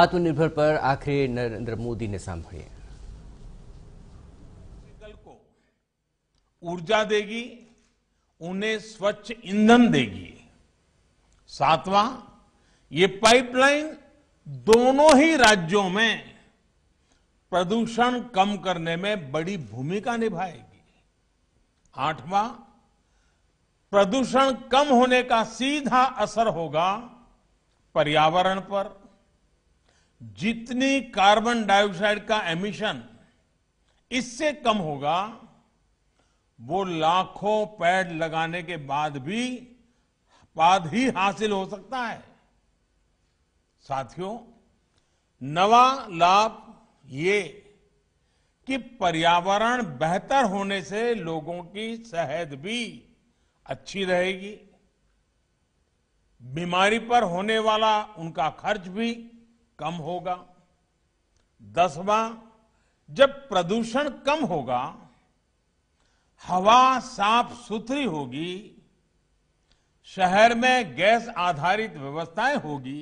आत्मनिर्भर पर आखिरी नरेंद्र मोदी ने सांभिए को ऊर्जा देगी उन्हें स्वच्छ ईंधन देगी सातवां ये पाइपलाइन दोनों ही राज्यों में प्रदूषण कम करने में बड़ी भूमिका निभाएगी आठवां प्रदूषण कम होने का सीधा असर होगा पर्यावरण पर जितनी कार्बन डाइऑक्साइड का एमिशन इससे कम होगा वो लाखों पेड़ लगाने के बाद भी बाद ही हासिल हो सकता है साथियों नवा लाभ ये कि पर्यावरण बेहतर होने से लोगों की सेहत भी अच्छी रहेगी बीमारी पर होने वाला उनका खर्च भी कम होगा दसवां जब प्रदूषण कम होगा हवा साफ सुथरी होगी शहर में गैस आधारित व्यवस्थाएं होगी